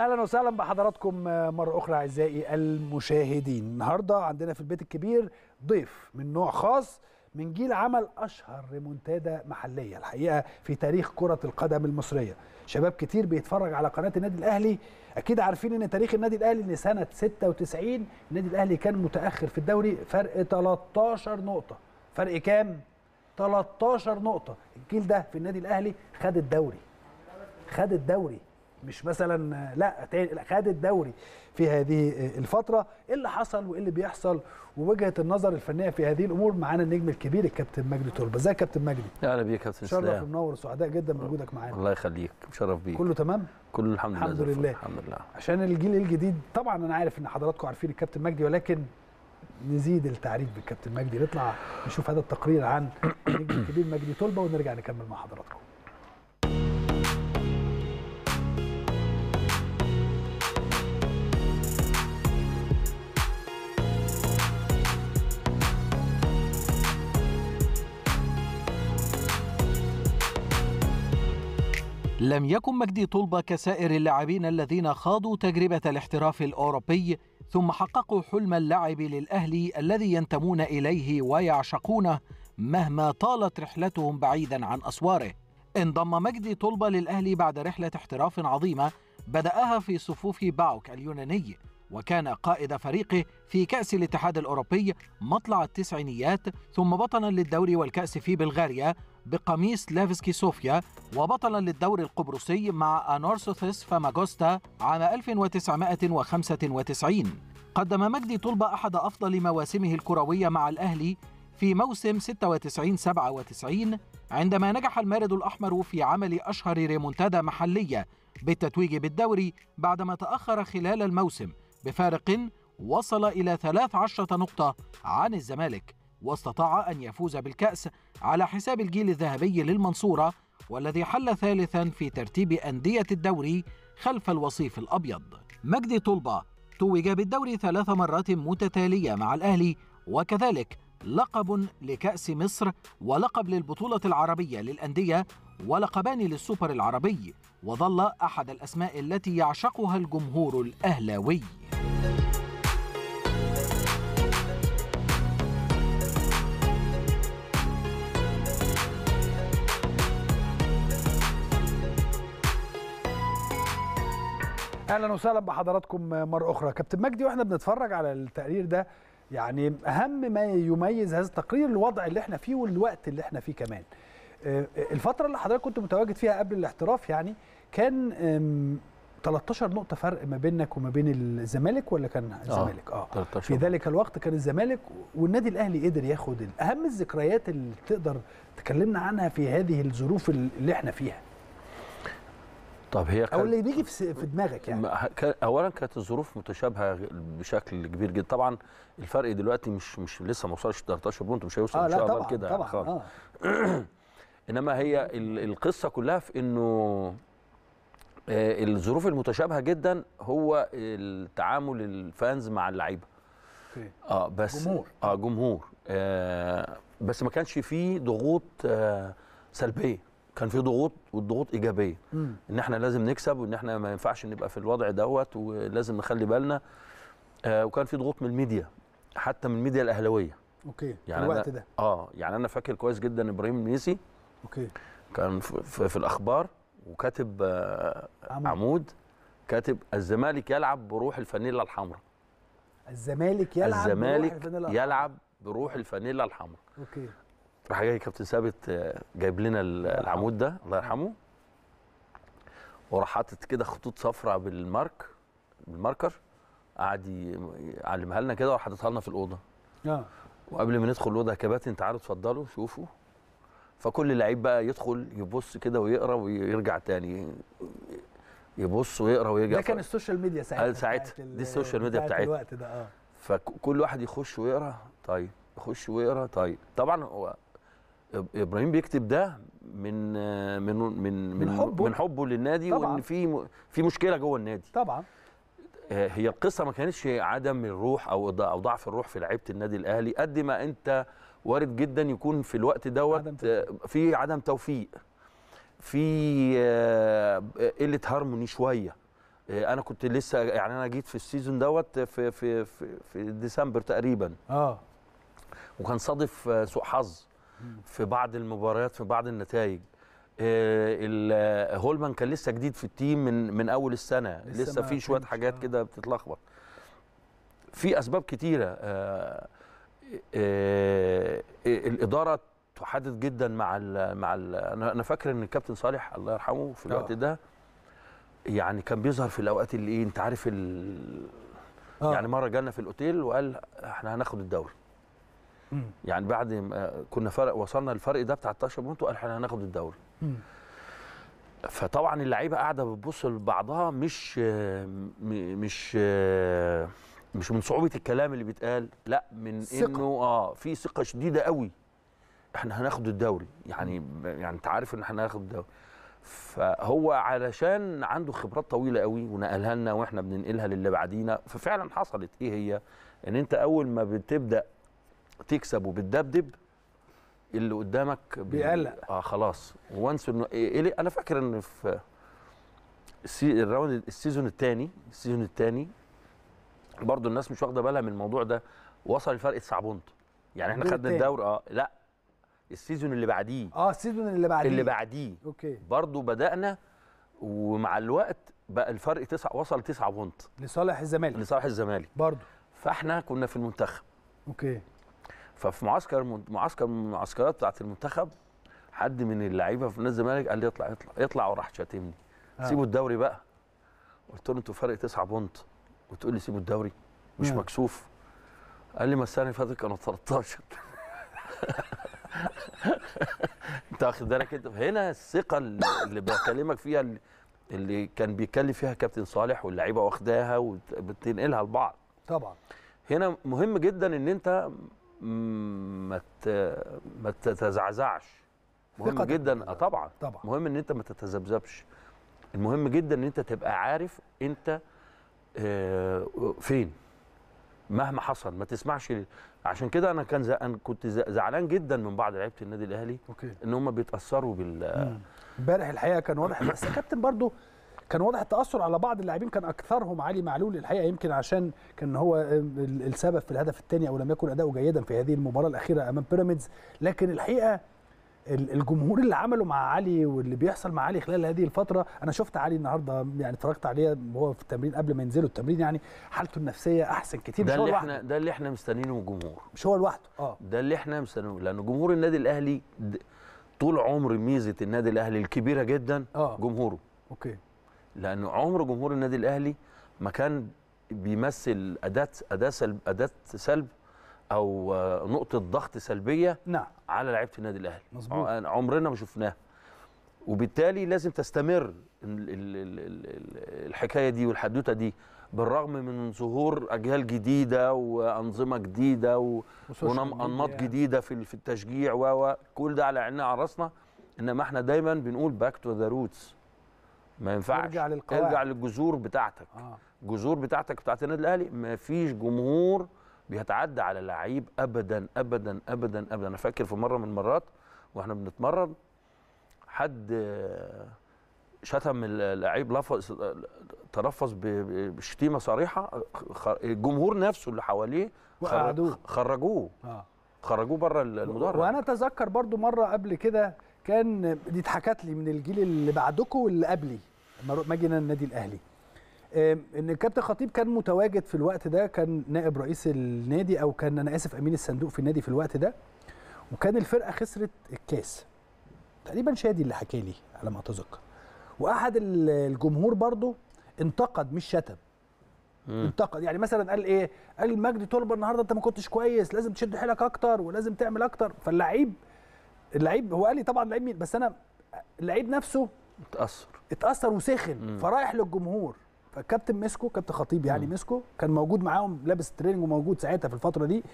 اهلا وسهلا بحضراتكم آه، مره اخرى اعزائي المشاهدين النهارده عندنا في البيت الكبير ضيف من نوع خاص من جيل عمل اشهر ريمونتادا محليه الحقيقه في تاريخ كره القدم المصريه شباب كتير بيتفرج على قناه النادي الاهلي اكيد عارفين ان تاريخ النادي الاهلي ان سنه 96 النادي الاهلي كان متاخر في الدوري فرق 13 نقطه فرق كام 13 نقطه الجيل ده في النادي الاهلي خد الدوري خد الدوري مش مثلا لا لا خد الدوري في هذه الفتره ايه اللي حصل وايه اللي بيحصل ووجهه النظر الفنيه في هذه الامور معانا النجم الكبير الكابتن مجدي تربه ازيك يا كابتن مجدي اهلا بيك يا كابتن اسلام شرف منور سعداء جدا بوجودك معانا الله يخليك مشرف بيك كله تمام كله الحمد, الحمد لله الحمد لله الحمد لله عشان الجيل الجديد طبعا انا عارف ان حضراتكم عارفين الكابتن مجدي ولكن نزيد التعريف بالكابتن مجدي نطلع نشوف هذا التقرير عن النجم الكبير مجدي تربه ونرجع نكمل مع حضراتكم لم يكن مجدي طلبة كسائر اللاعبين الذين خاضوا تجربة الاحتراف الأوروبي ثم حققوا حلم اللعب للأهلي الذي ينتمون إليه ويعشقونه مهما طالت رحلتهم بعيدا عن أسواره انضم مجدي طلبة للأهلي بعد رحلة احتراف عظيمة بدأها في صفوف باوك اليوناني وكان قائد فريقه في كأس الاتحاد الأوروبي مطلع التسعينيات ثم بطلا للدوري والكأس في بلغاريا بقميص لافسكي صوفيا وبطلا للدور القبرصي مع أنورسوثس فاماغوستا عام 1995 قدم مجدي طلبة أحد أفضل مواسمه الكروية مع الأهلي في موسم 96-97 عندما نجح المارد الأحمر في عمل أشهر ريمونتادا محلية بالتتويج بالدوري بعدما تأخر خلال الموسم بفارق وصل إلى 13 نقطة عن الزمالك واستطاع أن يفوز بالكأس على حساب الجيل الذهبي للمنصورة والذي حل ثالثا في ترتيب أندية الدوري خلف الوصيف الأبيض مجدي طلبة توج بالدوري ثلاث مرات متتالية مع الأهلي وكذلك لقب لكأس مصر ولقب للبطولة العربية للأندية ولقبان للسوبر العربي وظل أحد الأسماء التي يعشقها الجمهور الأهلاوي اهلا وسهلا بحضراتكم مره اخرى كابتن مجدي واحنا بنتفرج على التقرير ده يعني اهم ما يميز هذا التقرير الوضع اللي احنا فيه والوقت اللي احنا فيه كمان آه، الفتره اللي حضرتك كنت متواجد فيها قبل الاحتراف يعني كان 13 نقطه فرق ما بينك وما بين الزمالك ولا كان آه، الزمالك اه, آه. في ذلك الوقت كان الزمالك والنادي الاهلي قدر ياخد اهم الذكريات اللي تقدر تكلمنا عنها في هذه الظروف اللي احنا فيها طب هي او اللي بيجي في, في دماغك يعني اولا كانت الظروف متشابهه بشكل كبير جدا طبعا الفرق دلوقتي مش مش لسه ما وصلش 13 بونت مش هيوصل آه ان شاء الله كده يعني طبعا خالص آه. انما هي القصه كلها في انه آه الظروف المتشابهه جدا هو التعامل الفانز مع اللعيبه اه بس جمهور اه جمهور آه بس ما كانش فيه ضغوط آه سلبيه كان في ضغوط والضغوط ايجابيه مم. ان احنا لازم نكسب وان احنا ما ينفعش نبقى في الوضع دوت ولازم نخلي بالنا آه وكان في ضغوط من الميديا حتى من الميديا الاهلاويه اوكي يعني الوقت ده اه يعني انا فاكر كويس جدا ابراهيم الميسي اوكي كان في, في, الاخبار وكاتب آه عمود. عمود كاتب الزمالك يلعب بروح الفانيلا الحمراء الزمالك يلعب الزمالك بروح الفانيلا يلعب بروح الفانيلا الحمراء اوكي راح جاي كابتن ثابت آه، جايب لنا العمود ده الله يرحمه وراح حاطط كده خطوط صفراء بالمارك بالماركر قعد يعلمها لنا كده وراح حاططها لنا في الاوضه اه وقبل ما ندخل الاوضه يا كباتن تعالوا اتفضلوا شوفوا فكل لعيب بقى يدخل يبص كده ويقرا ويرجع تاني يبص ويقرا ويرجع ده كان السوشيال ميديا ساعتها آه، ساعتها دي السوشيال ميديا بتاعتها الوقت ده اه فكل واحد يخش ويقرا طيب يخش ويقرا طيب طبعا هو ابراهيم بيكتب ده من من من من حبه من حبه للنادي طبعًا. وان في في مشكله جوه النادي طبعا آه، هي القصه ما كانتش عدم الروح او او ضعف الروح في لعيبه النادي الاهلي قد ما انت وارد جدا يكون في الوقت دوت في عدم توفيق في آه، قله هارموني شويه آه، انا كنت لسه يعني انا جيت في السيزون دوت في في في, في ديسمبر تقريبا اه وكان صادف سوء حظ في بعض المباريات في بعض النتائج آه، هولمان كان لسه جديد في التيم من من اول السنه لسه, لسه في شويه حاجات آه. كده بتتلخبط في اسباب كتيره آه، الاداره تحدد جدا مع الـ مع الـ انا فاكر ان الكابتن صالح الله يرحمه في الوقت ده يعني كان بيظهر في الاوقات اللي ايه انت عارف يعني مره جالنا في الاوتيل وقال احنا هناخد الدوري يعني بعد ما كنا فرق وصلنا الفرق ده بتاع 13 بونت وقال احنا هناخد الدوري فطبعا اللعيبه قاعده بتبص لبعضها مش مش مش من صعوبه الكلام اللي بيتقال لا من ثقة. انه اه في ثقه شديده قوي احنا هناخد الدوري يعني يعني انت عارف ان احنا هناخد الدوري فهو علشان عنده خبرات طويله قوي ونقلها لنا واحنا بننقلها للي بعدينا ففعلا حصلت ايه هي ان انت اول ما بتبدا تكسب وبتدبدب اللي قدامك بيقلق اه خلاص وانس انه إيه, ايه انا فاكر ان في الراوند السيزون الثاني السيزون الثاني برضو الناس مش واخده بالها من الموضوع ده وصل الفرق تسع بونت يعني احنا خدنا الدوري اه لا السيزون اللي بعديه اه السيزون اللي بعديه اللي بعديه اوكي برضه بدانا ومع الوقت بقى الفرق تسع وصل 9 بونت لصالح الزمالك لصالح الزمالك برضه فاحنا كنا في المنتخب اوكي ففي معسكر معسكر من المعسكرات بتاعت المنتخب حد من اللعيبه في نادي الزمالك قال لي اطلع اطلع اطلع وراح شاتمني آه. سيبوا الدوري بقى قلت له انتوا فرق 9 بونت وتقول لي سيبوا الدوري مش مكسوف قال لي ما السنه اللي فاتت كانوا 13 انت واخد بالك انت هنا الثقه اللي بكلمك فيها اللي كان بيتكلم فيها كابتن صالح واللعيبه واخداها وبتنقلها لبعض طبعا هنا مهم جدا ان انت ما ما تتزعزعش مهم جدا اه طبعا طبعا مهم ان انت ما تتذبذبش المهم جدا ان انت تبقى عارف انت آه، فين مهما حصل ما تسمعش عشان كده انا كان أنا كنت زعلان جدا من بعض لعيبه النادي الاهلي أوكي. ان هم بيتاثروا بال امم. امبارح الحقيقه كان واضح بس كابتن برضو كان واضح التاثر على بعض اللاعبين كان اكثرهم علي معلول الحقيقه يمكن عشان كان هو السبب في الهدف الثاني او لم يكن اداؤه جيدا في هذه المباراه الاخيره امام بيراميدز لكن الحقيقه الجمهور اللي عمله مع علي واللي بيحصل مع علي خلال هذه الفتره انا شفت علي النهارده يعني اتفرجت عليه وهو في التمرين قبل ما ينزلوا التمرين يعني حالته النفسيه احسن كتير ده اللي احنا ده اللي احنا مستنيينه من الجمهور مش هو لوحده اه ده اللي احنا مستنيينه لان جمهور النادي الاهلي طول عمر ميزه النادي الاهلي الكبيره جدا آه. جمهوره اوكي لان عمر جمهور النادي الاهلي ما كان بيمثل اداه اداه سلب اداه سلب او نقطه ضغط سلبيه نعم. على لعيبه النادي الاهلي مظبوط عمرنا ما شفناها وبالتالي لازم تستمر الحكايه دي والحدوته دي بالرغم من ظهور اجيال جديده وانظمه جديده وانماط جديده في التشجيع و كل ده على عيننا على راسنا انما احنا دايما بنقول باك تو ذا روتس ما ينفعش ارجع للقواعد ارجع للجذور بتاعتك آه. الجذور بتاعتك بتاعت النادي الاهلي ما فيش جمهور بيتعدى على لعيب ابدا ابدا ابدا ابدا انا فاكر في مره من المرات واحنا بنتمرن حد شتم اللعيب لفظ تلفظ بشتيمه صريحه الجمهور نفسه اللي حواليه خرجوه خرجوه آه. خرجوه بره المدرج وانا اتذكر برضو مره قبل كده كان دي اتحكت لي من الجيل اللي بعدكم واللي قبلي ما جينا النادي الاهلي ان الكابتن خطيب كان متواجد في الوقت ده كان نائب رئيس النادي او كان انا اسف امين الصندوق في النادي في الوقت ده وكان الفرقه خسرت الكاس تقريبا شادي اللي حكى لي على ما اتذكر واحد الجمهور برضو انتقد مش شتم انتقد يعني مثلا قال ايه قال مجدي تربه النهارده انت ما كنتش كويس لازم تشد حيلك اكتر ولازم تعمل اكتر فاللعيب اللعيب هو قال لي طبعا لعيب مين بس انا اللعيب نفسه اتأثر اتأثر وسخن مم. فرايح للجمهور فالكابتن مسكو كابتن خطيب يعني مم. كان موجود معاهم لابس تريننج وموجود ساعتها في الفتره دي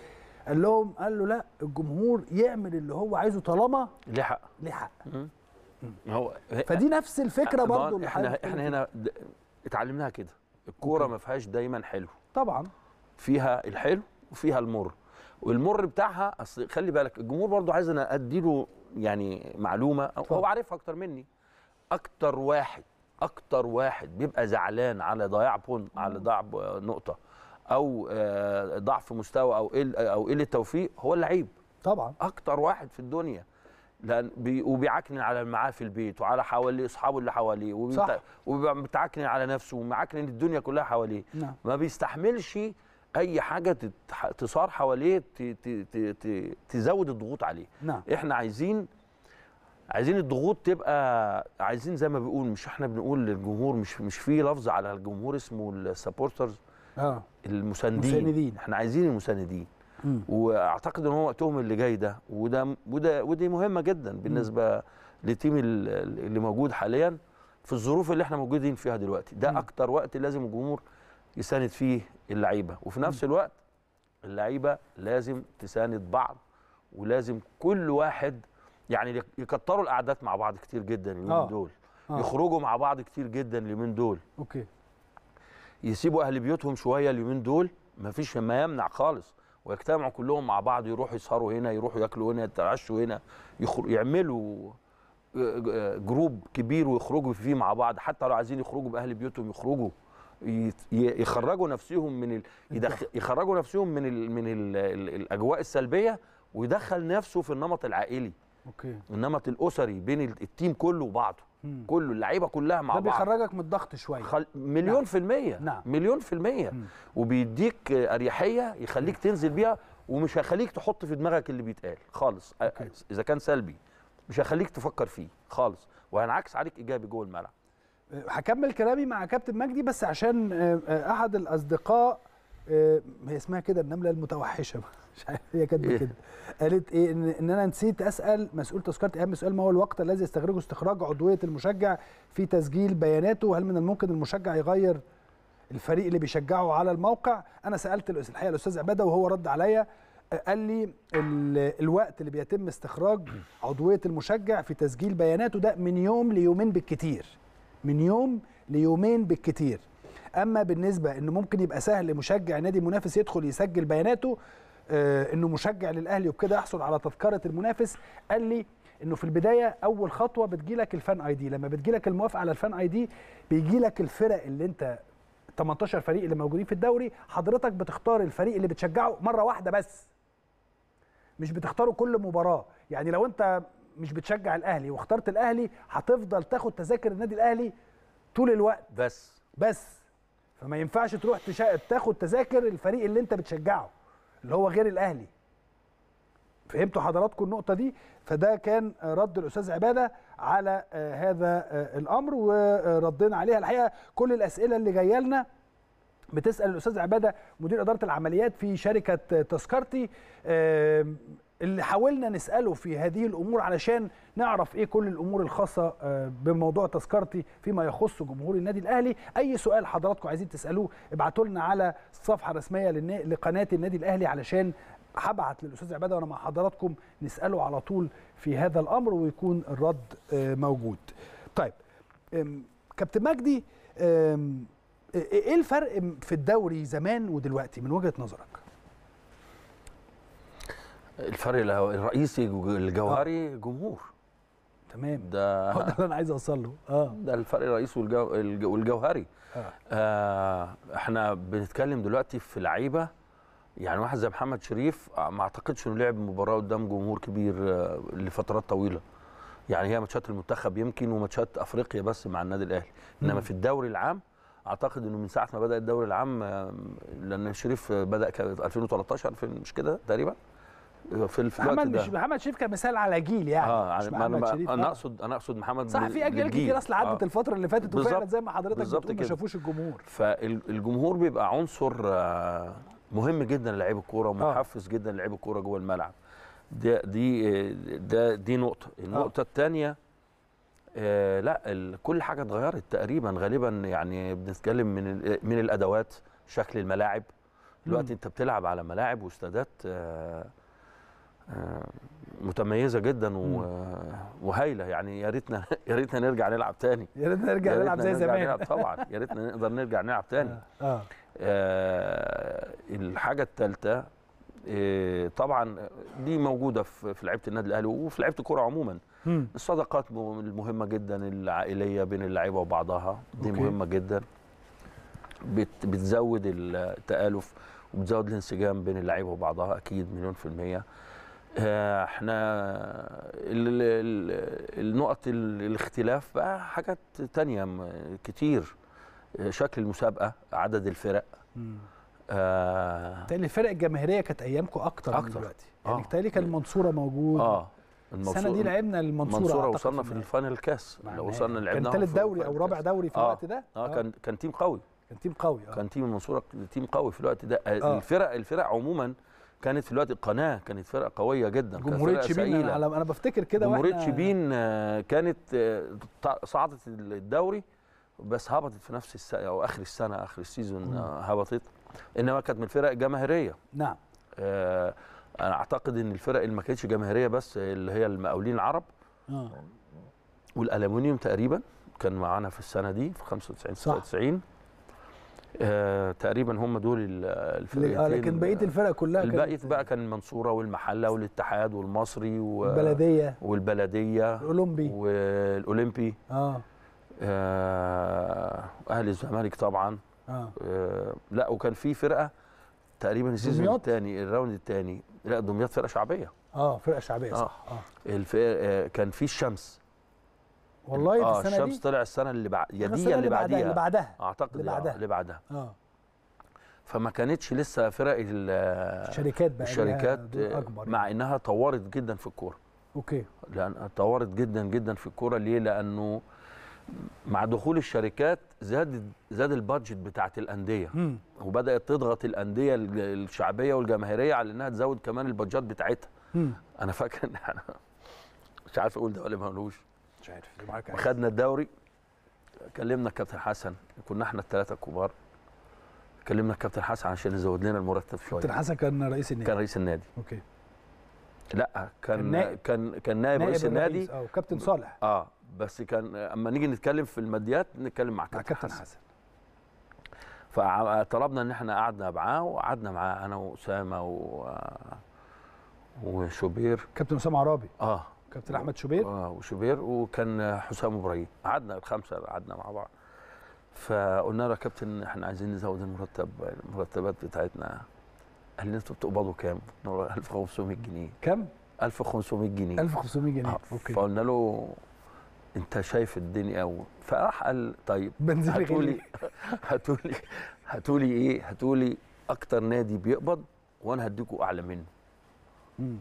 قال لهم قال له لا الجمهور يعمل اللي هو عايزه طالما ليه حق ليه حق هو فدي نفس الفكره برضه احنا احنا هنا اتعلمناها كده الكوره ما فيهاش دايما حلو طبعا فيها الحلو وفيها المر والمر بتاعها اصل خلي بالك الجمهور برضه عايز انا اديله يعني معلومه هو عارفها اكتر مني اكتر واحد اكتر واحد بيبقى زعلان على ضياع بون على ضياع نقطه او آه، ضعف مستوى او او قله توفيق هو اللعيب طبعا اكتر واحد في الدنيا لان بي وبيعكنن على اللي معاه في البيت وعلى حواليه اصحابه اللي حواليه وبيتعكنن على نفسه ومعكنن الدنيا كلها حواليه نعم. ما بيستحملش اي حاجه تصار حواليه تزود الضغوط عليه نعم. احنا عايزين عايزين الضغوط تبقى عايزين زي ما بيقول مش احنا بنقول للجمهور مش مش في لفظ على الجمهور اسمه السبورترز اه المساندين المساندين احنا عايزين المساندين م. واعتقد ان هو وقتهم اللي جاي ده وده وده ودي مهمه جدا بالنسبه للتيم اللي موجود حاليا في الظروف اللي احنا موجودين فيها دلوقتي ده م. اكتر وقت لازم الجمهور يساند فيه اللعيبه وفي نفس م. الوقت اللعيبه لازم تساند بعض ولازم كل واحد يعني يكتروا القعدات مع بعض كتير جدا اليومين آه. دول آه. يخرجوا مع بعض كتير جدا اليومين دول اوكي يسيبوا اهل بيوتهم شويه اليومين دول مفيش ما يمنع خالص ويجتمعوا كلهم مع بعض يروحوا يسهروا هنا يروحوا ياكلوا هنا يتعشوا هنا يخرج يعملوا آه، آه، جروب كبير ويخرجوا فيه مع بعض حتى لو عايزين يخرجوا باهل بيوتهم يخرجوا يخرجوا نفسهم من ال... يدخل... يخرجوا نفسهم من ال... من ال... الاجواء السلبيه ويدخل نفسه في النمط العائلي اوكي النمط الاسري بين التيم كله وبعضه مم. كله اللعيبه كلها مع بعض ده بيخرجك من الضغط شويه خل... مليون نعم. في الميه نعم. مليون في الميه مم. وبيديك اريحيه يخليك تنزل بيها ومش هيخليك تحط في دماغك اللي بيتقال خالص أوكي. اذا كان سلبي مش هيخليك تفكر فيه خالص وهينعكس عليك ايجابي جوه الملعب أه، هكمل كلامي مع كابتن مجدي بس عشان أه، احد الاصدقاء آه، هي اسمها كده النمله المتوحشه مش عارف هي كاتبه إيه؟ كده قالت ايه ان, إن انا نسيت اسال مسؤول تذكره اهم سؤال ما هو الوقت الذي يستخرجه استخراج عضويه المشجع في تسجيل بياناته وهل من الممكن المشجع يغير الفريق اللي بيشجعه على الموقع انا سالت الحقيقه الاستاذ عباده وهو رد عليا آه، قال لي الوقت اللي بيتم استخراج عضويه المشجع في تسجيل بياناته ده من يوم ليومين بالكتير من يوم ليومين بالكتير اما بالنسبه ان ممكن يبقى سهل مشجع نادي منافس يدخل يسجل بياناته آه انه مشجع للاهلي وبكده احصل على تذكره المنافس قال لي انه في البدايه اول خطوه بتجيلك الفان اي دي لما بتجيلك الموافقه على الفان اي دي بيجيلك الفرق اللي انت 18 فريق اللي موجودين في الدوري حضرتك بتختار الفريق اللي بتشجعه مره واحده بس مش بتختاره كل مباراه يعني لو انت مش بتشجع الاهلي واخترت الاهلي هتفضل تاخد تذاكر النادي الاهلي طول الوقت بس بس فما ينفعش تروح تشا... تاخد تذاكر الفريق اللي انت بتشجعه اللي هو غير الاهلي فهمتوا حضراتكم النقطه دي فده كان رد الاستاذ عباده على آه، هذا آه، الامر وردينا عليها الحقيقه كل الاسئله اللي جايه لنا بتسال الاستاذ عباده مدير اداره العمليات في شركه تذكرتي اللي حاولنا نساله في هذه الامور علشان نعرف ايه كل الامور الخاصه آه، بموضوع تذكرتي فيما يخص جمهور النادي الاهلي اي سؤال حضراتكم عايزين تسالوه ابعتوا لنا على الصفحه الرسميه لقناه النادي الاهلي علشان هبعت للاستاذ عباده وانا مع حضراتكم نساله على طول في هذا الامر ويكون الرد آه، موجود طيب كابتن مجدي آه، ايه الفرق في الدوري زمان ودلوقتي من وجهه نظرك الفرق الرئيسي الجوهري آه. جمهور تمام ده هو ده اللي انا عايز اوصل له اه ده الفرق الرئيسي والجو... والجوهري آه. آه احنا بنتكلم دلوقتي في لعيبه يعني واحد زي محمد شريف آه، ما اعتقدش انه لعب مباراه قدام جمهور كبير آه، لفترات طويله يعني هي ماتشات المنتخب يمكن وماتشات افريقيا بس مع النادي الاهلي انما في الدوري العام اعتقد انه من ساعه ما بدا الدوري العام لان شريف آه، بدا 2013 2000 مش كده تقريبا في الوقت محمد مش محمد شريف كمثال على جيل يعني اه يعني مش محمد شريف انا اقصد انا اقصد محمد صح في اجيال كتير اصل عدت آه. الفتره اللي فاتت وفعلا زي ما حضرتك بتقول ما شافوش الجمهور فالجمهور بيبقى عنصر آه، مهم جدا للعيب الكوره آه. ومحفز آه. جدا للعيب الكوره جوه الملعب دي دي ده دي نقطه آه. النقطه آه. الثانيه آه لا كل حاجه اتغيرت تقريبا غالبا يعني بنتكلم من من الادوات شكل الملاعب دلوقتي انت بتلعب على ملاعب واستادات آه آه، متميزه جدا وهايله يعني يا ريتنا يا ريتنا نرجع نلعب تاني يا ريتنا نرجع نلعب زي زمان نلعب طبعا يا ريتنا نقدر نرجع نلعب تاني آه. آه. آه الحاجه الثالثه آه طبعا دي موجوده في لعيبه النادي الاهلي وفي لعيبه الكوره عموما مم. الصداقات المهمه جدا العائليه بين اللعيبه وبعضها دي أوكي. مهمه جدا بت بتزود التالف وبتزود الانسجام بين اللعيبه وبعضها اكيد مليون في الميه احنا ال ال النقط الاختلاف بقى حاجات تانية كتير شكل المسابقه عدد الفرق مم. آه تالي الفرق الجماهيريه كانت ايامكم اكتر, أكتر. من دلوقتي يعني آه. تالي كان المنصوره موجود اه المنصورة السنه دي لعبنا المنصوره المنصوره وصلنا في الفاينل كاس لو وصلنا لعبنا كان ثالث دوري او رابع دوري في آه. الوقت ده آه. آه. كان كان تيم قوي كان تيم قوي آه. كان تيم المنصوره تيم قوي في الوقت ده آه. الفرق الفرق عموما كانت في الوقت القناه كانت فرقه قويه جدا جمهوريه شبين انا انا بفتكر كده جمهوريه شبين آه، كانت آه، صعدت الدوري بس هبطت في نفس السنه او اخر السنه اخر السيزون آه، هبطت انما كانت من الفرق الجماهيريه نعم آه انا اعتقد ان الفرق اللي ما كانتش جماهيريه بس اللي هي المقاولين العرب آه. والالومنيوم تقريبا كان معانا في السنه دي في 95 96 آه تقريبا هم دول الفرقتين آه، لكن بقيه الفرق كلها بقيه بقى كان المنصوره والمحله والاتحاد والمصري والبلديه والبلديه الاولمبي والاولمبي اه, آه اهلي الزمالك طبعا آه. آه لا وكان في فرقه تقريبا السيزون الثاني الراوند الثاني لا دمياط فرقه شعبيه اه فرقه شعبيه صح اه, آه. آه كان في الشمس والله آه السنه الشمس دي طلع السنه اللي بعد يا دي اللي بعديها اللي بعدها اعتقد اللي بعدها اللي بعدها اه فما كانتش لسه فرق الشركات بقى الشركات اكبر يعني. مع انها طورت جدا في الكوره اوكي لان طورت جدا جدا في الكوره ليه لانه مع دخول الشركات زاد زاد البادجت بتاعت الانديه مم. وبدات تضغط الانديه الشعبيه والجماهيريه على انها تزود كمان البادجت بتاعتها مم. انا فاكر ان انا مش عارف اقول ده ولا ما اقولوش مش عارف خدنا الدوري كلمنا الكابتن حسن كنا احنا الثلاثه الكبار كلمنا الكابتن حسن عشان يزود لنا المرتب شويه الكابتن حسن كان رئيس النادي كان رئيس النادي اوكي لا كان نائب. كان كان نائب, نائب رئيس النادي اه كابتن صالح اه بس كان اما نيجي نتكلم في الماديات نتكلم مع كابتن حسن, حسن. فطلبنا ان احنا قعدنا معاه وقعدنا معاه انا واسامه و وشوبير كابتن اسامه عرابي اه كابتن احمد شوبير اه وشوبير وكان حسام ابراهيم قعدنا الخمسه قعدنا مع بعض فقلنا له يا كابتن احنا عايزين نزود المرتب المرتبات بتاعتنا قال لي انتوا بتقبضوا كام؟ 1500 جنيه كام؟ 1500 جنيه 1500 جنيه آه. اوكي فقلنا له انت شايف الدنيا و... فراح قال طيب بنزين هتقولي هتقولي هتقولي ايه؟ هتقولي اكتر نادي بيقبض وانا هديكوا اعلى منه. امم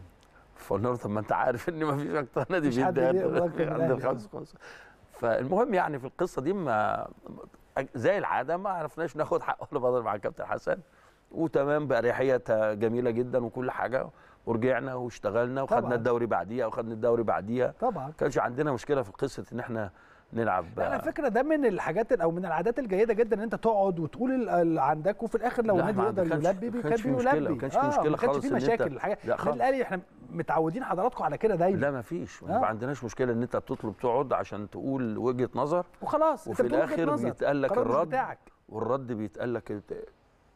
فقلنا له طب ما انت عارف ان ما فيش اكتر نادي في عند خمسة خمسة فالمهم يعني في القصه دي ما زي العاده ما عرفناش ناخد حق ولا بدل مع الكابتن حسن وتمام باريحيه جميله جدا وكل حاجه ورجعنا واشتغلنا وخدنا الدوري بعديها وخدنا الدوري بعديها طبعا كانش عندنا مشكله في قصه ان احنا نلعب على فكره ده من الحاجات او من العادات الجيده جدا ان انت تقعد وتقول اللي عندك وفي الاخر لو النادي يقدر يلبي كان بيلبي ما كانش في آه، مشكله خالص ما كانش في مشاكل الحاجات الاهلي احنا متعودين حضراتكم على كده دايما لا ما فيش آه. ما عندناش مشكله ان انت بتطلب تقعد عشان تقول وجهه نظر وخلاص وفي الاخر بيتقال لك الرد بتاعك. والرد بيتقال لك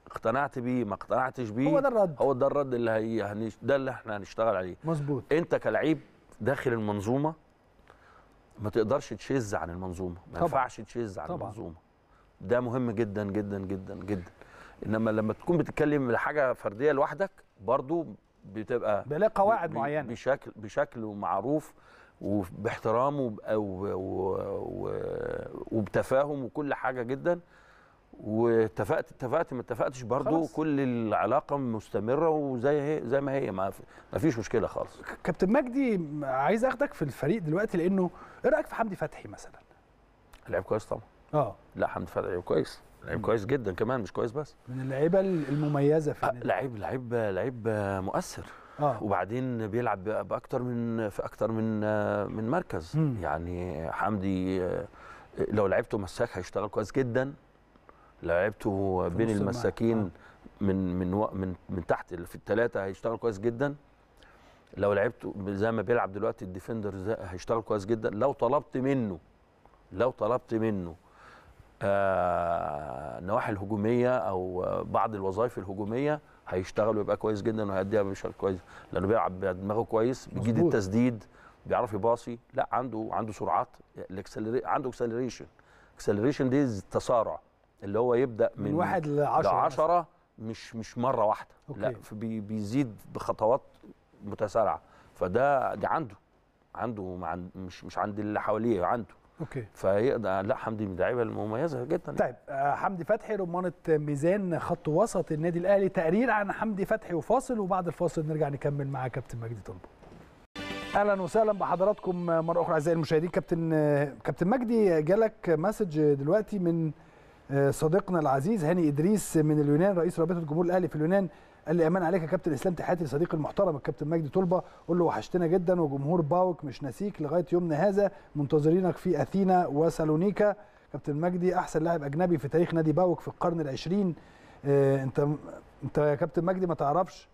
اقتنعت بيه ما اقتنعتش بيه هو ده الرد هو ده الرد اللي هي ده اللي احنا هنشتغل عليه مظبوط انت كلعيب داخل المنظومه ما تقدرش تشز عن المنظومه ما ينفعش تشز عن طبعًا. المنظومه ده مهم جدا جدا جدا جدا انما لما تكون بتتكلم لحاجه فرديه لوحدك برضو بتبقى بلا قواعد معينه بشكل بشكل معروف وباحترام وبتفاهم وكل حاجه جدا واتفقت اتفقت ما اتفقتش برضو كل العلاقه مستمره وزي هي زي ما هي ما فيش مشكله خالص كابتن مجدي عايز اخدك في الفريق دلوقتي لانه ايه رايك في حمدي فتحي مثلا لعيب كويس طبعا اه لا حمدي فتحي كويس لعيب كويس جدا كمان مش كويس بس من اللعيبه المميزه في آه لعيب لعيب لعيب مؤثر آه. وبعدين بيلعب باكتر من في اكتر من آه، من مركز مم. يعني حمدي آه، لو لعبته مساك هيشتغل كويس جدا لعبته بين المساكين اه. من من من من تحت في الثلاثه هيشتغل كويس جدا لو لعبته زي ما بيلعب دلوقتي الديفندر هيشتغل كويس جدا لو طلبت منه لو طلبت منه آه نواحي الهجوميه او بعض الوظائف الهجوميه هيشتغل ويبقى كويس جدا وهيديها بشكل كويس لانه بيلعب دماغه كويس بيجيد التسديد بيعرف يباصي لا عنده عنده سرعات عنده اكسلريشن اكسلريشن دي تسارع اللي هو يبدا من, من واحد ل 10 مش مش مره واحده أوكي. لا بيزيد بخطوات متسارعه فده دي عنده عنده مش مش عند اللي حواليه عنده اوكي فيقدر لا حمدي من اللعيبه المميزه جدا طيب آه، حمدي فتحي رمانه ميزان خط وسط النادي الاهلي تقرير عن حمدي فتحي وفاصل وبعد الفاصل نرجع نكمل مع كابتن مجدي طلبه اهلا وسهلا بحضراتكم مره اخرى اعزائي المشاهدين كابتن آه، كابتن مجدي جالك مسج دلوقتي من آه، صديقنا العزيز هاني ادريس من اليونان رئيس رابطه الجمهور الاهلي في اليونان قال لي امان عليك يا كابتن اسلام تحياتي لصديقي المحترم الكابتن مجدي طلبه قول له وحشتنا جدا وجمهور باوك مش ناسيك لغايه يومنا هذا منتظرينك في اثينا وسالونيكا كابتن مجدي احسن لاعب اجنبي في تاريخ نادي باوك في القرن العشرين آه، انت انت يا كابتن مجدي ما تعرفش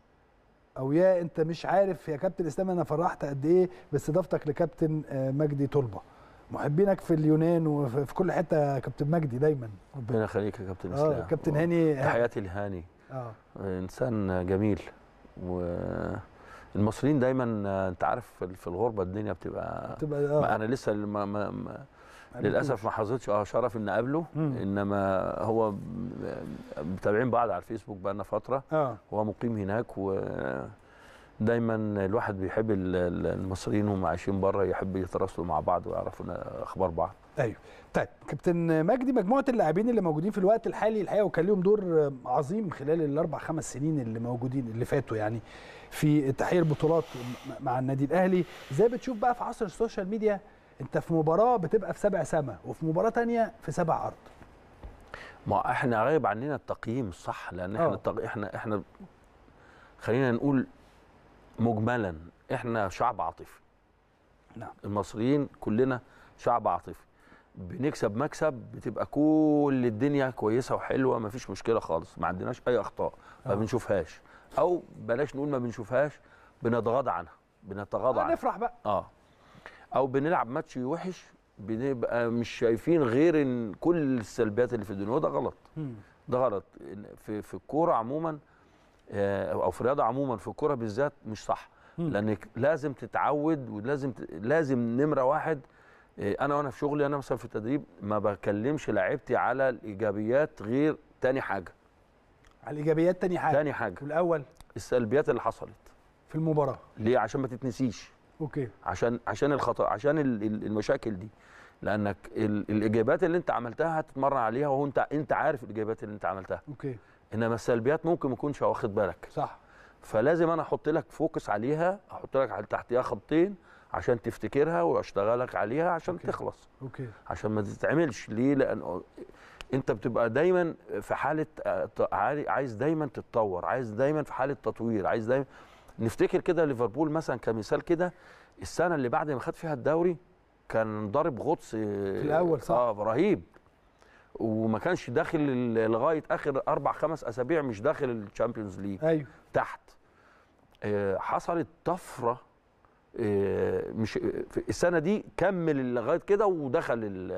او يا انت مش عارف يا كابتن اسلام انا فرحت قد ايه باستضافتك لكابتن آه، مجدي طلبه محبينك في اليونان وفي كل حته يا كابتن مجدي دايما ربنا يخليك يا كابتن آه، اسلام اه كابتن هاني تحياتي لهاني اه انسان جميل والمصريين دايما انت عارف في الغربه الدنيا بتبقى, بتبقى آه. انا لسه ما ما ما للاسف ما حظيتش اه شرف ان اقابله انما هو متابعين بعض على الفيسبوك بقى لنا فتره آه. هو مقيم هناك و دايما الواحد بيحب المصريين وهم عايشين بره يحب يتراسلوا مع بعض ويعرفوا اخبار بعض ايوه طيب كابتن مجدي مجموعه اللاعبين اللي موجودين في الوقت الحالي الحقيقه وكان لهم دور عظيم خلال الاربع خمس سنين اللي موجودين اللي فاتوا يعني في تحقيق البطولات مع النادي الاهلي ازاي بتشوف بقى في عصر السوشيال ميديا انت في مباراه بتبقى في سبع سما وفي مباراه ثانيه في سبع ارض ما احنا غايب عننا التقييم الصح لان احنا آه. التق... احنا احنا خلينا نقول مجملا احنا شعب عاطفي نعم المصريين كلنا شعب عاطفي بنكسب مكسب بتبقى كل الدنيا كويسه وحلوه ما فيش مشكله خالص ما عندناش اي اخطاء ما نعم. بنشوفهاش او بلاش نقول ما بنشوفهاش بنتغاضى عنها بنتغاضى عنها نفرح بقى اه او بنلعب ماتش وحش بنبقى مش شايفين غير ان كل السلبيات اللي في الدنيا وده غلط ده غلط في في الكوره عموما آه، او في الرياضه عموما في الكوره بالذات مش صح لانك لازم تتعود ولازم ت... لازم نمره واحد آه، انا وانا في شغلي انا مثلا في التدريب ما بكلمش لعيبتي على الايجابيات غير تاني حاجه على الايجابيات تاني حاجه تاني حاجه والاول السلبيات اللي حصلت في المباراه ليه عشان ما تتنسيش اوكي عشان عشان الخطا عشان المشاكل دي لانك الاجابات اللي انت عملتها هتتمرن عليها وهو انت انت عارف الاجابات اللي انت عملتها اوكي انما السلبيات ممكن ما تكونش واخد بالك صح فلازم انا احط لك فوكس عليها احط لك على تحتيها خطين عشان تفتكرها واشتغلك عليها عشان أوكي. تخلص أوكي. عشان ما تتعملش ليه لان انت بتبقى دايما في حاله عايز دايما تتطور عايز دايما في حاله تطوير عايز دايما نفتكر كده ليفربول مثلا كمثال كده السنه اللي بعد ما خد فيها الدوري كان ضارب غطس في الاول صح آه رهيب وما كانش داخل لغايه اخر اربع خمس اسابيع مش داخل الشامبيونز ليج أيوه. تحت آه، حصلت طفره آه، مش السنه دي كمل لغايه كده ودخل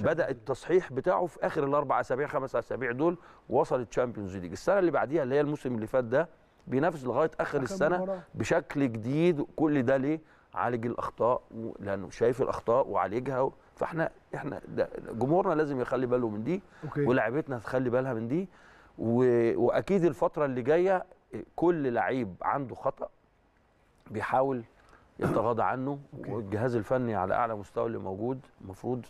بدا التصحيح بتاعه في اخر الاربع اسابيع خمس اسابيع دول وصل الشامبيونز ليج السنه اللي بعديها اللي هي الموسم اللي فات ده بينافس لغايه اخر السنه بشكل جديد كل ده ليه عالج الاخطاء لانه شايف الاخطاء وعالجها فاحنا احنا جمهورنا لازم يخلي باله من دي ولاعيبتنا تخلي بالها من دي واكيد الفتره اللي جايه كل لعيب عنده خطا بيحاول يتغاضى عنه أوكي. والجهاز الفني على اعلى مستوى اللي موجود المفروض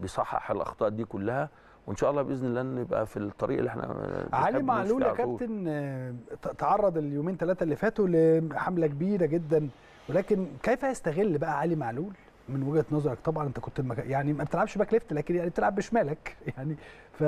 بيصحح الاخطاء دي كلها وان شاء الله باذن الله نبقى في الطريق اللي احنا علي معلول يا كابتن تعرض اليومين ثلاثه اللي فاتوا لحمله كبيره جدا ولكن كيف يستغل بقى علي معلول من وجهه نظرك طبعا انت كنت المك... يعني ما بتلعبش باك ليفت لكن يعني بتلعب بشمالك يعني ف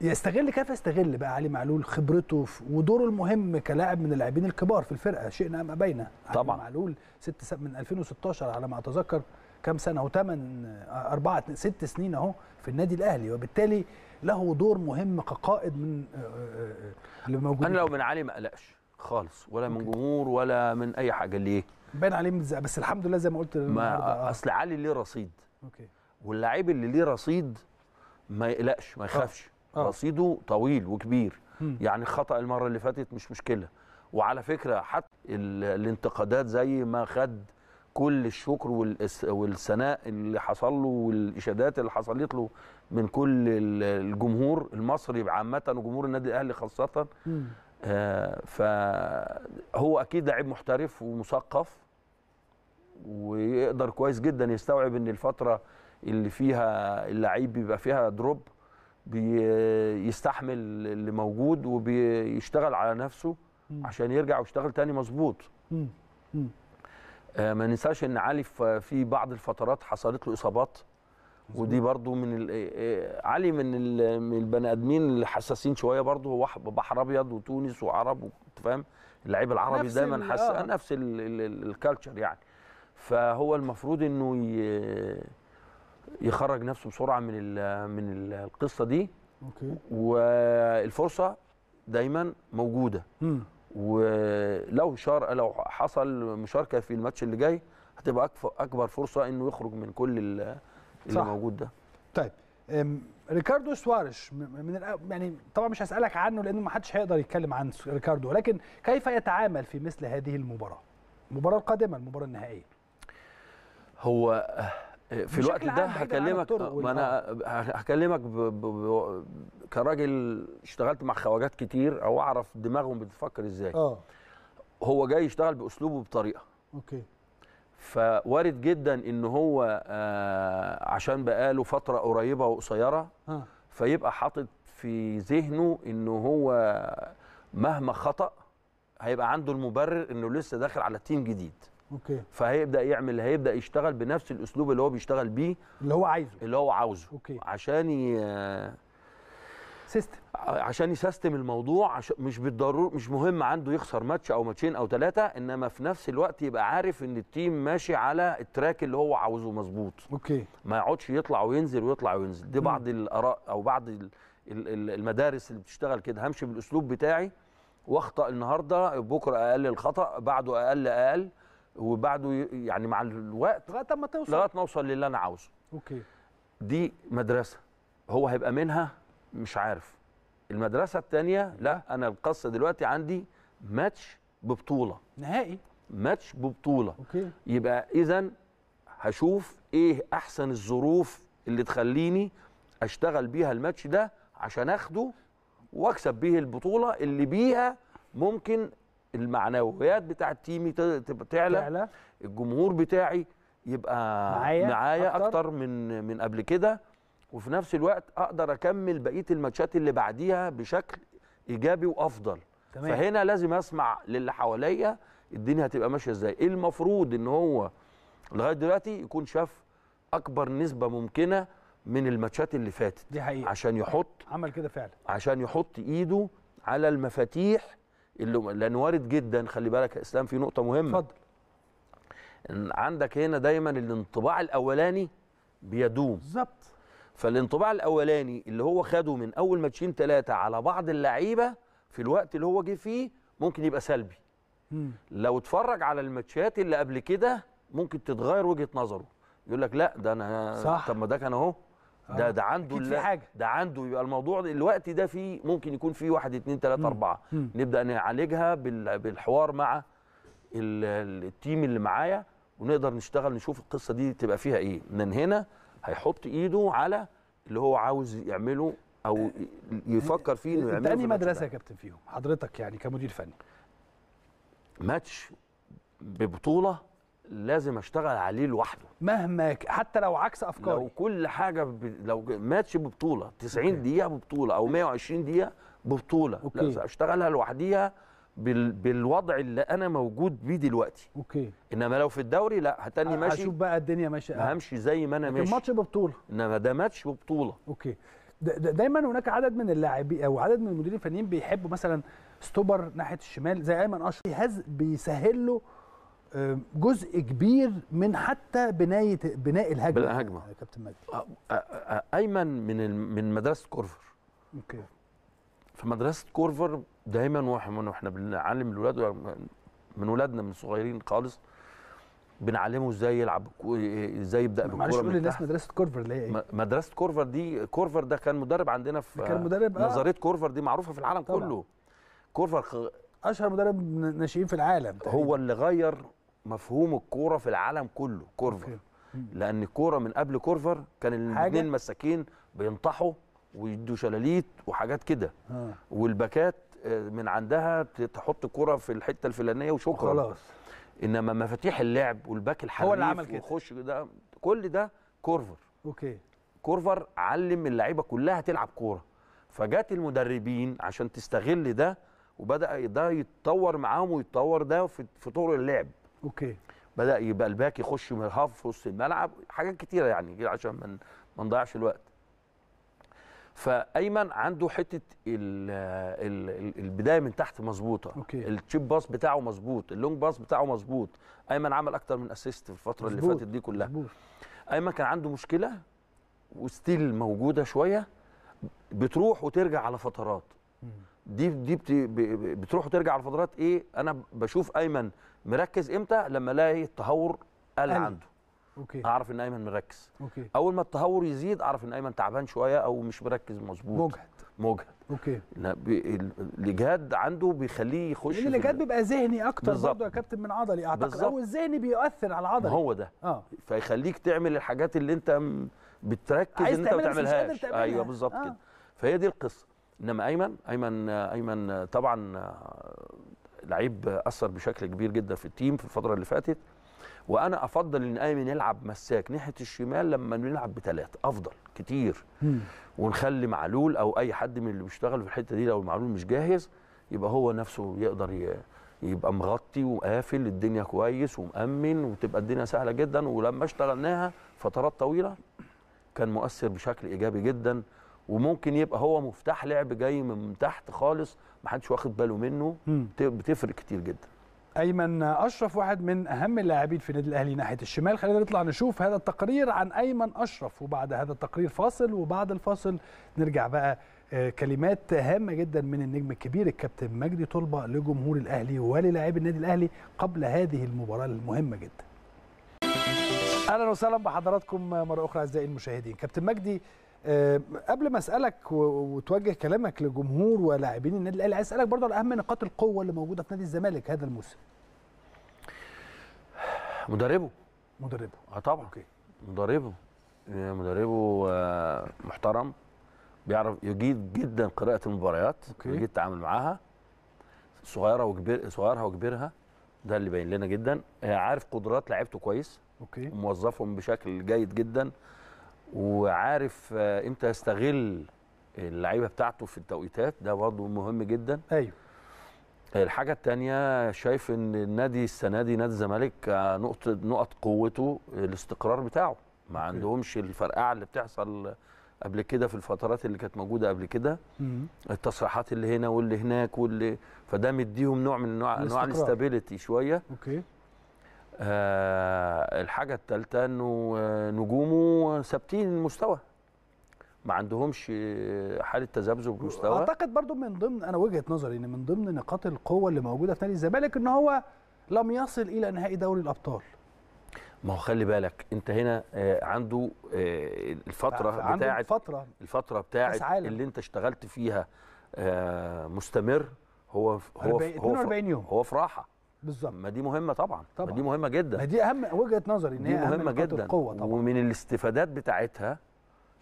يستغل كيف يستغل بقى علي معلول خبرته ودوره المهم كلاعب من اللاعبين الكبار في الفرقه شئنا ام ابينا طبعا علي معلول ست س... من 2016 على ما اتذكر كام سنه وثمان 8 ست سنين اهو في النادي الاهلي وبالتالي له دور مهم كقائد من آه، آه، آه، اللي موجودين انا لو من علي ما اقلقش خالص ولا من جمهور ولا من اي حاجه ليه؟ باين عليه من بس الحمد لله زي ما قلت ما آه. اصل علي ليه رصيد اوكي واللاعب اللي ليه رصيد ما يقلقش ما يخافش آه. آه. رصيده طويل وكبير م. يعني خطا المره اللي فاتت مش مشكله وعلى فكره حتى الانتقادات زي ما خد كل الشكر والثناء اللي حصل له والاشادات اللي حصلت له من كل الجمهور المصري عامه وجمهور النادي الاهلي خاصه م. آه، فهو اكيد لعيب محترف ومثقف ويقدر كويس جدا يستوعب ان الفتره اللي فيها اللعيب بيبقى فيها دروب بيستحمل اللي موجود وبيشتغل على نفسه عشان يرجع ويشتغل تاني مظبوط آه، ما ننساش ان علي في بعض الفترات حصلت له اصابات ودي برضو من إيه، إيه، علي من من البني ادمين الحساسين شويه برضو هو بحر ابيض وتونس وعرب انت فاهم اللعيب العربي دايما حس آه. نفس الكالتشر يعني فهو المفروض انه يخرج نفسه بسرعه من ال من القصه دي اوكي والفرصه دايما موجوده م. ولو شار لو حصل مشاركه في الماتش اللي جاي هتبقى اكبر فرصه انه يخرج من كل اللي صح. موجود ده طيب ريكاردو سواريش من يعني طبعا مش هسالك عنه لانه ما حدش هيقدر يتكلم عن ريكاردو ولكن كيف يتعامل في مثل هذه المباراه المباراه القادمه المباراه النهائيه هو أه، في الوقت ده هكلمك ما انا هكلمك ب... ب... ب... كراجل اشتغلت مع خواجات كتير او اعرف دماغهم بتفكر ازاي اه هو جاي يشتغل باسلوبه بطريقه اوكي فوارد جدا ان هو آه عشان بقاله فتره قريبه وقصيره فيبقى حاطط في ذهنه ان هو مهما خطا هيبقى عنده المبرر انه لسه داخل على تيم جديد اوكي فهيبدا يعمل هيبدا يشتغل بنفس الاسلوب اللي هو بيشتغل بيه اللي هو عايزه اللي هو عاوزه اوكي عشان ي... آه، سيستم عشان يسيستم الموضوع عشان مش بالضروره مش مهم عنده يخسر ماتش او ماتشين او ثلاثه انما في نفس الوقت يبقى عارف ان التيم ماشي على التراك اللي هو عاوزه مظبوط اوكي ما يقعدش يطلع وينزل ويطلع وينزل دي بعض الاراء او بعض المدارس اللي بتشتغل كده همشي بالاسلوب بتاعي واخطا النهارده بكره اقل الخطا بعده اقل اقل وبعده يعني مع الوقت لغايه ما توصل لغايه ما اوصل للي انا عاوزه اوكي دي مدرسه هو هيبقى منها مش عارف المدرسه الثانيه لا انا القصة دلوقتي عندي ماتش ببطوله نهائي ماتش ببطوله أوكي. يبقى اذا هشوف ايه احسن الظروف اللي تخليني اشتغل بيها الماتش ده عشان اخده واكسب بيه البطوله اللي بيها ممكن المعنويات بتاعه تيمي تعلى, تعلى الجمهور بتاعي يبقى معايا, معايا أكتر, اكتر من من قبل كده وفي نفس الوقت اقدر اكمل بقيه الماتشات اللي بعديها بشكل ايجابي وافضل تمام. فهنا لازم اسمع للي حواليا الدنيا هتبقى ماشيه ازاي المفروض ان هو لغايه دلوقتي يكون شاف اكبر نسبه ممكنه من الماتشات اللي فاتت دي حقيقة. عشان يحط عمل كده فعلا عشان يحط ايده على المفاتيح اللي لان وارد جدا خلي بالك يا اسلام في نقطه مهمه اتفضل عندك هنا دايما الانطباع الاولاني بيدوم بالظبط فالانطباع الاولاني اللي هو خده من اول ماتشين ثلاثه على بعض اللعيبه في الوقت اللي هو جه فيه ممكن يبقى سلبي لو اتفرج على الماتشات اللي قبل كده ممكن تتغير وجهه نظره يقول لك لا ده انا صح. طب ما ده كان اهو آه. ده ده عنده في حاجة. ده عنده يبقى الموضوع الوقت ده فيه ممكن يكون فيه واحد اتنين تلاته اربعه مم. نبدا نعالجها بالحوار مع التيم اللي معايا ونقدر نشتغل نشوف القصه دي تبقى فيها ايه من هنا هيحط ايده على اللي هو عاوز يعمله او آه، يفكر فيه آه، انه يعمله تاني مدرسه يا كابتن فيهم حضرتك يعني كمدير فني ماتش ببطوله لازم اشتغل عليه لوحده مهما حتى لو عكس افكاري لو كل حاجه ب... لو ماتش ببطوله 90 دقيقه ببطوله او 120 دقيقه ببطوله أوكي. لازم اشتغلها لوحديها بال... بالوضع اللي انا موجود بيه دلوقتي اوكي انما لو في الدوري لا هتاني ماشي هشوف بقى الدنيا ماشيه همشي زي ما انا ماشي الماتش ببطوله انما ده ماتش ببطوله اوكي دا دا دايما هناك عدد من اللاعبين او عدد من المديرين الفنيين بيحبوا مثلا ستوبر ناحيه الشمال زي ايمن اشرف بيهز بيسهل له آه، جزء كبير من حتى بنايه بناء الهجمه بالهجمه يا آه، كابتن مجدي ايمن من من مدرسه كورفر اوكي فمدرسه كورفر دايما واحنا بنعلم الاولاد من ولادنا من صغيرين خالص بنعلمه ازاي يلعب ازاي يبدا بالكوره معلش قول للناس مدرسه كورفر اللي هي ايه مدرسه كورفر دي كورفر ده كان مدرب عندنا في كان مدرب آه. نظريه كورفر دي معروفه في العالم طبعا. كله كورفر خ... اشهر مدرب ناشئين في العالم تقريبا. هو اللي غير مفهوم الكوره في العالم كله كورفر لان الكوره من قبل كورفر كان الاثنين مساكين بينطحوا ويدوا شلاليت وحاجات كده والباكات آه، من عندها تحط كره في الحته الفلانيه وشكرا خلاص انما مفاتيح اللعب والباك الحريف هو اللي عمل كده وخش ده كل ده كورفر اوكي كورفر علم اللعيبه كلها تلعب كوره فجات المدربين عشان تستغل ده وبدا ده يتطور معاهم ويتطور ده في, في طرق اللعب اوكي بدا يبقى الباك يخش من الهاف في وسط الملعب حاجات كتيره يعني عشان ما نضيعش الوقت فايمن عنده حته الـ الـ البدايه من تحت مظبوطه التشيب باص بتاعه مظبوط اللونج باص بتاعه مظبوط ايمن عمل اكتر من اسيست في الفتره مزبوط. اللي فاتت دي كلها مزبوط. ايمن كان عنده مشكله وستيل موجوده شويه بتروح وترجع على فترات دي دي بتروح وترجع على فترات ايه انا بشوف ايمن مركز امتى لما الاقي التهور قل عنده أوكي. اعرف ان ايمن مركز أوكي. اول ما التهور يزيد اعرف ان ايمن تعبان شويه او مش مركز مظبوط مجهد مجهد اوكي الاجهاد عنده بيخليه يخش يعني الاجهاد بيبقى ذهني اكتر برضه يا كابتن من عضلي اعتقد بالزبط. او الذهني بيؤثر على العضلي هو ده اه فيخليك تعمل الحاجات اللي انت بتركز ان انت ما تعملهاش ايوه بالظبط آه. كده فهي دي القصه انما ايمن ايمن ايمن طبعا لعيب اثر بشكل كبير جدا في التيم في الفتره اللي فاتت وانا افضل ان ايمن يلعب مساك ناحيه الشمال لما نلعب بثلاثه افضل كتير ونخلي معلول او اي حد من اللي بيشتغل في الحته دي لو معلول مش جاهز يبقى هو نفسه يقدر يبقى مغطي وقافل الدنيا كويس ومأمن وتبقى الدنيا سهله جدا ولما اشتغلناها فترات طويله كان مؤثر بشكل ايجابي جدا وممكن يبقى هو مفتاح لعب جاي من تحت خالص محدش واخد باله منه بتفرق كتير جدا ايمن اشرف واحد من اهم اللاعبين في النادي الاهلي ناحيه الشمال خلينا نطلع نشوف هذا التقرير عن ايمن اشرف وبعد هذا التقرير فاصل وبعد الفاصل نرجع بقى آه، كلمات هامه جدا من النجم الكبير الكابتن مجدي طلبه لجمهور الاهلي وللاعبي النادي الاهلي قبل هذه المباراه المهمه جدا اهلا وسهلا بحضراتكم مره اخرى اعزائي المشاهدين كابتن مجدي آه، قبل ما اسالك وتوجه كلامك لجمهور ولاعبين النادي الاهلي عايز اسالك برضو على اهم نقاط القوه اللي موجوده في نادي الزمالك هذا الموسم مدربه مدربه اه طبعا أوكي. مدربه مدربه آه، محترم بيعرف يجيد جدا قراءه المباريات أوكي. يجيد التعامل معاها صغيره وكبير صغيرها وكبيرها ده اللي باين لنا جدا آه، عارف قدرات لعيبته كويس اوكي وموظفهم بشكل جيد جدا وعارف آه، امتى يستغل اللعيبه بتاعته في التوقيتات ده برضه مهم جدا ايوه الحاجه الثانيه شايف ان النادي السنه دي نادي الزمالك آه، نقطه نقط قوته الاستقرار بتاعه ما عندهمش الفرقعه اللي بتحصل قبل كده في الفترات اللي كانت موجوده قبل كده التصريحات اللي هنا واللي هناك واللي فده مديهم نوع من نوع انواع الاستابيليتي شويه اوكي آه، الحاجه الثالثه انه آه، نجومه ثابتين المستوى ما عندهمش آه، حاله تذبذب مستوى اعتقد برضو من ضمن انا وجهه نظري ان من ضمن نقاط القوه اللي موجوده في نادي الزمالك ان هو لم يصل الى نهائي دوري الابطال ما هو خلي بالك انت هنا عنده الفتره بتاعت الفتره الفتره بتاعت اللي انت اشتغلت فيها مستمر هو هو 42 يوم هو في راحه بالظبط ما دي مهمه طبعا طبعا ما دي مهمه جدا ما دي اهم وجهه نظري ان هي مهمه أهم جدا القوة طبعا ومن الاستفادات بتاعتها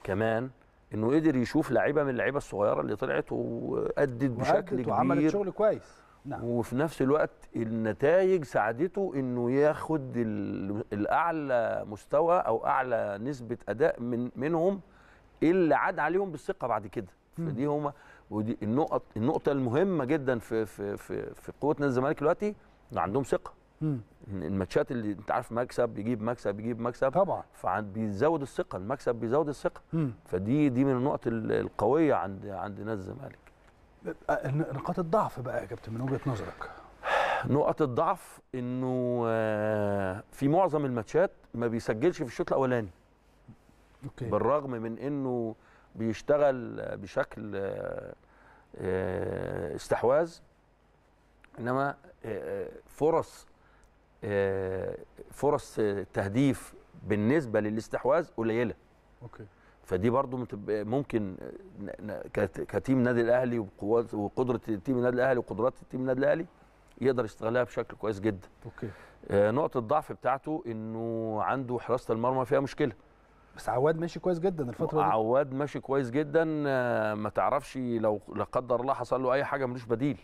كمان انه قدر يشوف لعيبه من اللعيبه الصغيره اللي طلعت وادت بشكل كبير وعملت شغل كويس نعم. وفي نفس الوقت النتائج ساعدته انه ياخد الاعلى مستوى او اعلى نسبه اداء من منهم اللي عاد عليهم بالثقه بعد كده فدي هما ودي النقط النقطه المهمه جدا في في في, في قوه نادي الزمالك دلوقتي عندهم ثقه الماتشات اللي انت عارف مكسب بيجيب مكسب بيجيب مكسب طبعا فبيزود الثقه المكسب بيزود الثقه فدي دي من النقط القويه عند عند نادي الزمالك أه، نقاط الضعف بقى يا كابتن من وجهه نظرك نقط الضعف انه آه، في معظم الماتشات ما بيسجلش في الشوط الاولاني أوكي. بالرغم من انه بيشتغل بشكل آه، استحواذ انما آه، آه، فرص آه، فرص تهديف بالنسبه للاستحواذ قليله اوكي فدي برضو ممكن كتيم النادي الاهلي وقوات وقدره تيم النادي الاهلي وقدرات تيم النادي الاهلي يقدر يستغلها بشكل كويس جدا اوكي نقطه الضعف بتاعته انه عنده حراسه المرمى فيها مشكله بس عواد ماشي كويس جدا الفتره دي عواد ماشي كويس جدا ما تعرفش لو لا قدر الله حصل له اي حاجه ملوش بديل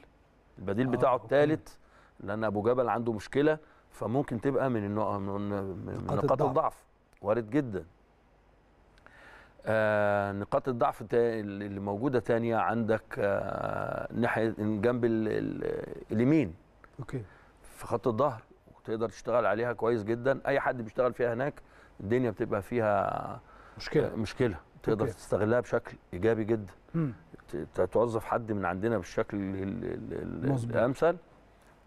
البديل آه بتاعه الثالث لان ابو جبل عنده مشكله فممكن تبقى من النوع من نقاط الضعف وارد جدا آه نقاط الضعف اللي موجوده ثانيه عندك آه ناحيه جنب اليمين اوكي في خط الظهر وتقدر تشتغل عليها كويس جدا اي حد بيشتغل فيها هناك الدنيا بتبقى فيها مشكله آه، مشكله تقدر أوكي. تستغلها بشكل ايجابي جدا توظف حد من عندنا بالشكل الامثل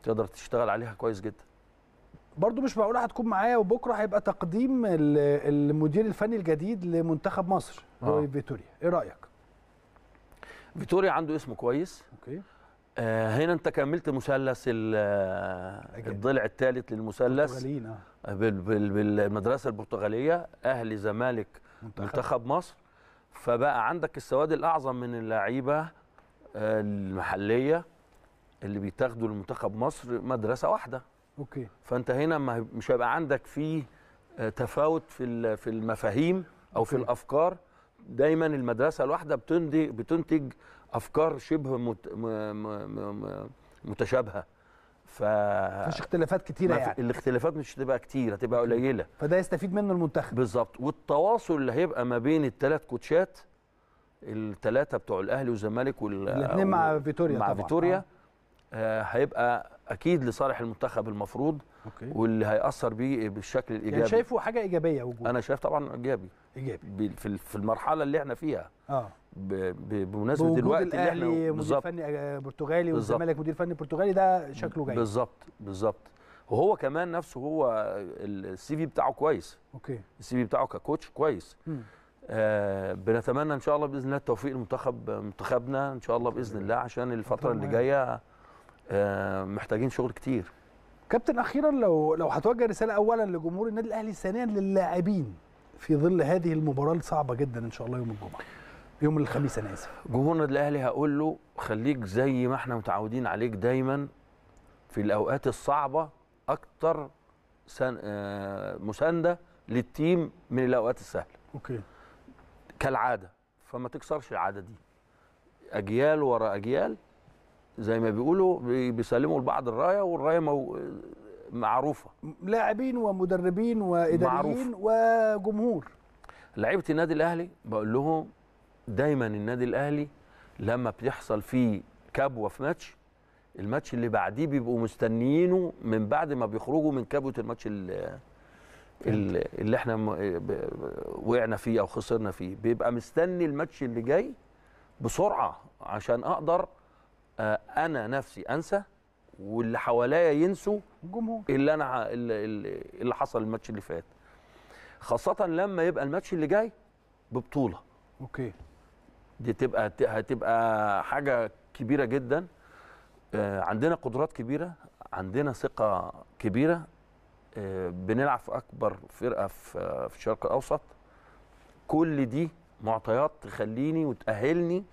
تقدر تشتغل عليها كويس جدا برضو مش معقوله هتكون معايا وبكره هيبقى تقديم المدير الفني الجديد لمنتخب مصر آه. روي فيتوريا ايه رايك فيتوريا عنده اسم كويس اوكي آه هنا انت كملت مثلث الضلع الثالث للمثلث آه. آه، بالمدرسه البرتغاليه اهلي زمالك منتخب. منتخب مصر فبقى عندك السواد الاعظم من اللعيبه المحليه اللي بيتاخدوا لمنتخب مصر مدرسه واحده اوكي فانت هنا مش هيبقى عندك فيه آه، تفاوت في في المفاهيم او في الافكار دايما المدرسه الواحده بتنتج بتنتج افكار شبه متشابهه ف مفيش اختلافات كتيره يعني الاختلافات مش هتبقى كتير هتبقى قليله فده يستفيد منه المنتخب بالظبط والتواصل اللي هيبقى ما بين الثلاث كوتشات الثلاثه بتوع الاهلي والزمالك وال الاثنين مع فيتوريا مع طبعا. فيتوريا آه. آه، هيبقى اكيد لصالح المنتخب المفروض أوكي. واللي هياثر بيه بالشكل يعني الايجابي يعني شايفه حاجه ايجابيه وجود انا شايف طبعا ايجابي ايجابي في المرحله اللي احنا فيها اه بمناسبه الوقت اللي احنا مدير فني آه، برتغالي والزمالك مدير فني برتغالي ده شكله جاي بالظبط بالظبط وهو كمان نفسه هو السي في بتاعه كويس اوكي السي في بتاعه ككوتش كويس آه بنتمنى ان شاء الله باذن الله التوفيق لمنتخب منتخبنا ان شاء الله باذن الله عشان الفتره اللي جايه آه، محتاجين شغل كتير كابتن اخيرا لو لو هتوجه رساله اولا لجمهور النادي الاهلي ثانيا للاعبين في ظل هذه المباراه الصعبه جدا ان شاء الله يوم الجمعه يوم الخميس انا اسف جمهور النادي الاهلي هقول له خليك زي ما احنا متعودين عليك دايما في الاوقات الصعبه اكتر سن... آه مسانده للتيم من الاوقات السهله اوكي كالعاده فما تكسرش العاده دي اجيال ورا اجيال زي ما بيقولوا بيسلموا لبعض الرايه والرايه مو... معروفه لاعبين ومدربين واداريين معروف. وجمهور لعيبه النادي الاهلي بقول لهم دايما النادي الاهلي لما بيحصل فيه كبوه في ماتش الماتش اللي بعديه بيبقوا مستنيينه من بعد ما بيخرجوا من كبوه الماتش اللي, اللي احنا وقعنا فيه او خسرنا فيه بيبقى مستني الماتش اللي جاي بسرعه عشان اقدر آه، انا نفسي انسى واللي حواليا ينسوا الجمهور اللي انا اللي حصل الماتش اللي فات خاصه لما يبقى الماتش اللي جاي ببطوله اوكي دي تبقى هتبقى حاجه كبيره جدا آه، عندنا قدرات كبيره عندنا ثقه كبيره آه، بنلعب في اكبر فرقه في الشرق الاوسط كل دي معطيات تخليني وتاهلني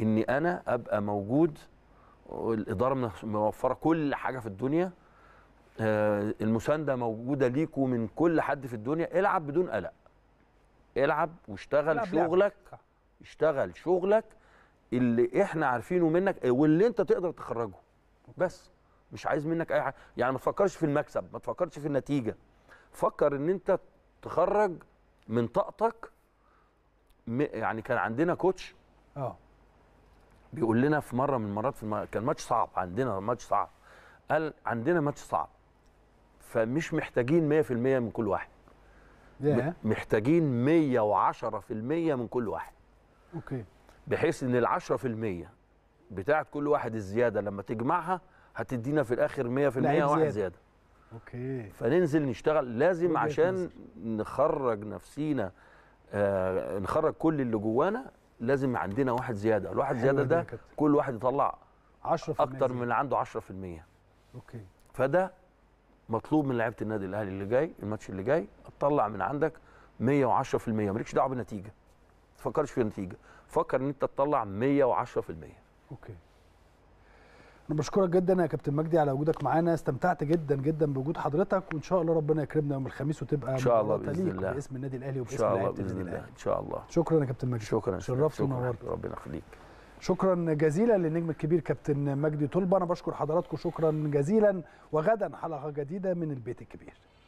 اني انا ابقى موجود الاداره موفره كل حاجه في الدنيا آه، المسانده موجوده ليكوا من كل حد في الدنيا العب بدون قلق العب واشتغل شغلك اشتغل شغلك اللي احنا عارفينه منك آه، واللي انت تقدر تخرجه بس مش عايز منك اي حاجه يعني ما تفكرش في المكسب ما تفكرش في النتيجه فكر ان انت تخرج من طاقتك يعني كان عندنا كوتش اه بيقول لنا في مره من المرات في المرات كان ماتش صعب عندنا ماتش صعب قال عندنا ماتش صعب فمش محتاجين 100% من كل واحد yeah. محتاجين 110% من كل واحد اوكي okay. بحيث ان ال 10% بتاعه كل واحد الزياده لما تجمعها هتدينا في الاخر 100% واحد زياده, زيادة. اوكي okay. فننزل نشتغل لازم عشان نخرج نفسينا آه نخرج كل اللي جوانا لازم عندنا واحد زياده الواحد زياده ده كل واحد يطلع 10% اكتر من اللي عنده 10% اوكي فده مطلوب من لعيبه النادي الاهلي اللي جاي الماتش اللي جاي تطلع من عندك 110% مالكش دعوه بالنتيجه ما تفكرش في النتيجه فكر ان انت تطلع 110% اوكي انا بشكرك جدا يا كابتن مجدي على وجودك معانا استمتعت جدا جدا بوجود حضرتك وان شاء الله ربنا يكرمنا يوم الخميس وتبقى ان شاء الله باذن الله باسم النادي الاهلي وباسم لعيبه النادي الاهلي ان شاء الله شكرا يا كابتن مجدي شكرا شرفت ونورت ربنا يخليك شكرا جزيلا للنجم الكبير كابتن مجدي طلبه انا بشكر حضراتكم شكرا جزيلا وغدا حلقه جديده من البيت الكبير